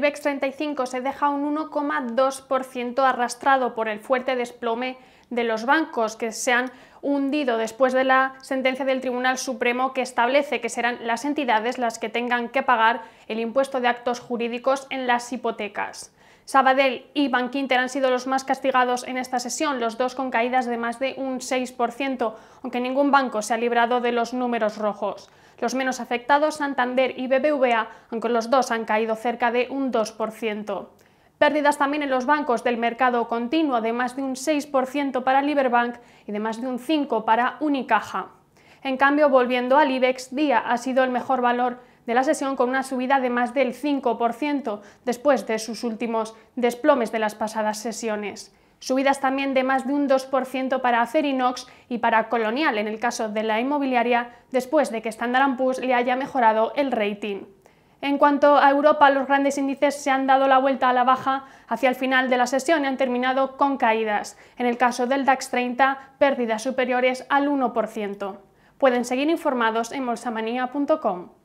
IBEX 35 se deja un 1,2% arrastrado por el fuerte desplome de los bancos que se han hundido después de la sentencia del Tribunal Supremo que establece que serán las entidades las que tengan que pagar el impuesto de actos jurídicos en las hipotecas. Sabadell y Bankinter han sido los más castigados en esta sesión, los dos con caídas de más de un 6%, aunque ningún banco se ha librado de los números rojos. Los menos afectados, Santander y BBVA, aunque los dos han caído cerca de un 2%. Pérdidas también en los bancos del mercado continuo de más de un 6% para Liberbank y de más de un 5% para Unicaja. En cambio, volviendo al IBEX, Día ha sido el mejor valor de la sesión con una subida de más del 5% después de sus últimos desplomes de las pasadas sesiones. Subidas también de más de un 2% para Acerinox y para Colonial en el caso de la inmobiliaria después de que Standard Poor's le haya mejorado el rating. En cuanto a Europa, los grandes índices se han dado la vuelta a la baja hacia el final de la sesión y han terminado con caídas. En el caso del DAX 30, pérdidas superiores al 1%. Pueden seguir informados en bolsamanía.com.